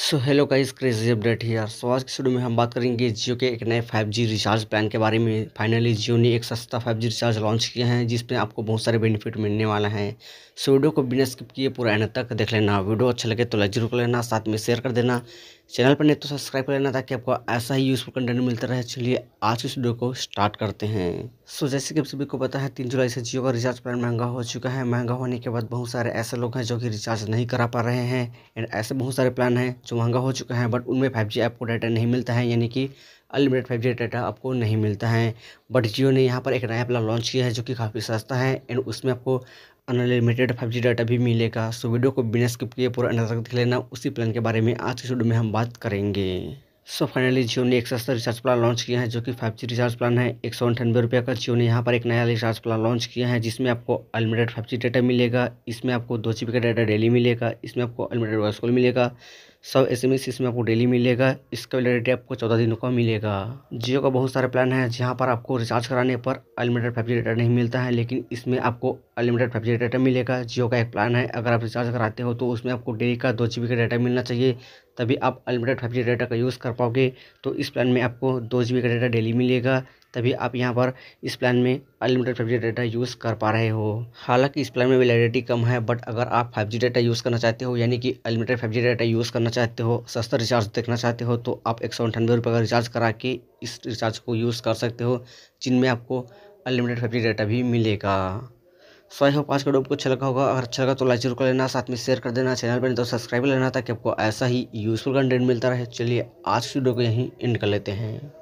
सो hello इस crazy update ही यार सो आज के शुरू में हम बात करेंगे जियो के एक नए 5G रिचार्ज प्लान के बारे में फाइनली जियो ने एक सस्ता 5G रिचार्ज लॉन्च किया है जिसमें आपको बहुत सारे बेनिफिट मिलने वाला है सो वीडियो को बिना स्किप किए पूरा एंड तक देख लेना वीडियो अच्छा लगे तो लाइक जरूर कर लेना साथ में शेयर कर देना चैनल पर नहीं तो सब्सक्राइब कर लेना ताकि आपको ऐसा ही यूज़फुल कंटेंट मिलता रहे चलिए आज इस वीडियो को स्टार्ट करते हैं सो so, जैसे कि आप सभी को पता है तीन जुलाई से जियो का रिचार्ज प्लान महंगा हो चुका है महंगा होने के बाद बहुत सारे ऐसे लोग हैं जो कि रिचार्ज नहीं करा पा रहे हैं एंड ऐसे बहुत सारे प्लान हैं जो महंगा हो चुका है बट उनमें फाइव जी आपको डाटा नहीं मिलता है यानी कि अनलिमिटेड फाइव जी डाटा आपको नहीं मिलता है बट जियो ने यहाँ पर एक नया प्लान लॉन्च किया है जो कि काफ़ी सस्ता है एंड उसमें आपको अनलिमिटेड फाइव जी डाटा भी मिलेगा सो वीडियो को बिना स्किप किए पूरा अंदर तक देख लेना उसी प्लान के बारे में आज की वीडियो में हम बात करेंगे सो फाइनली जियो ने एक सस्ता रिचार्ज प्लान लॉन्च किया है जो कि फाइव जी रिचार्ज प्लान है एक सौ अंठानवे रुपये का जियो ने यहाँ पर एक नया रिचार्ज प्लान लॉन्च किया है जिसमें आपको अनलिमिटेड फाइव जी डाटा मिलेगा इसमें आपको दो जी बी का डाटा डेली मिलेगा इसमें आपको अनलिमिटेड वॉइस कॉल मिलेगा सब एस एम एस इसमें आपको डेली मिलेगा इसका वैलिडिटी आपको चौदह दिनों का मिलेगा जियो का बहुत सारे प्लान है जहाँ पर आपको रिचार्ज कराने पर अनलिमिटेड फाइव जी डेटा नहीं मिलता है लेकिन इसमें आपको अनलिमिटेड फाइव जी डेटा मिलेगा जियो का एक प्लान है अगर आप रिचार्ज कराते हो तो उसमें आपको डेली का दो जी का डाटा मिलना चाहिए तभी आप अनलिमिटेड फाइव जी डेटा का यूज़ कर पाओगे तो इस प्लान में आपको दो जी का डाटा डेली मिलेगा तभी आप यहाँ पर इस प्लान में unlimited five G data use कर पा रहे हो हालांकि इस प्लान में वैलिडिटी कम है बट अगर आप फाइव जी डाटा यूज़ करना चाहते हो यानी कि unlimited five G data use करना चाहते हो सस्ता रिचार्ज देखना चाहते हो तो आप एक सौ अंठानवे रुपये का रिचार्ज करा के इस रिचार्ज को यूज़ कर सकते हो जिनमें आपको अनलिमिटेड फाइव जी डाटा भी मिलेगा सो आई होप आज का को अच्छा लगा होगा अगर अच्छा लगा तो लाइक जरूर कर लेना साथ में शेयर कर देना चैनल पर तो सब्सक्राइब लेना ताकि आपको ऐसा ही यूज़फुल कंटेंट मिलता रहे चलिए आज वीडियो को यहीं एंड कर लेते हैं